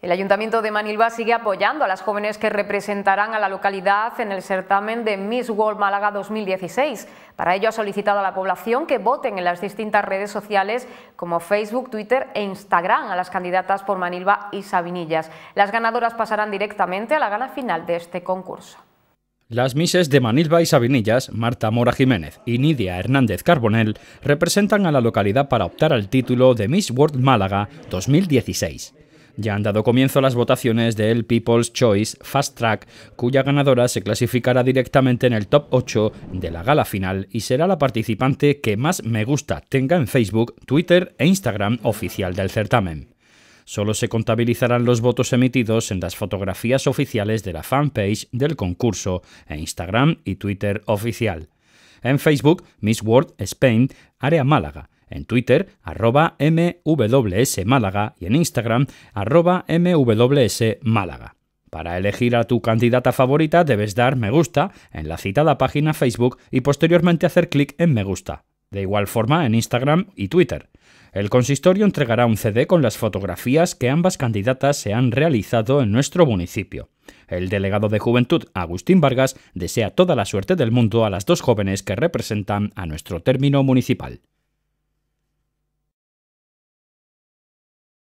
El Ayuntamiento de Manilva sigue apoyando a las jóvenes que representarán a la localidad en el certamen de Miss World Málaga 2016. Para ello ha solicitado a la población que voten en las distintas redes sociales como Facebook, Twitter e Instagram a las candidatas por Manilva y Sabinillas. Las ganadoras pasarán directamente a la gana final de este concurso. Las mises de Manilva y Sabinillas, Marta Mora Jiménez y Nidia Hernández Carbonell, representan a la localidad para optar al título de Miss World Málaga 2016. Ya han dado comienzo las votaciones del People's Choice Fast Track, cuya ganadora se clasificará directamente en el top 8 de la gala final y será la participante que más me gusta tenga en Facebook, Twitter e Instagram oficial del certamen. Solo se contabilizarán los votos emitidos en las fotografías oficiales de la fanpage del concurso e Instagram y Twitter oficial. En Facebook, Miss World Spain, Área Málaga en Twitter arroba MWS Málaga y en Instagram arroba MWS Málaga. Para elegir a tu candidata favorita debes dar me gusta en la citada página Facebook y posteriormente hacer clic en me gusta. De igual forma en Instagram y Twitter. El consistorio entregará un CD con las fotografías que ambas candidatas se han realizado en nuestro municipio. El delegado de Juventud, Agustín Vargas, desea toda la suerte del mundo a las dos jóvenes que representan a nuestro término municipal.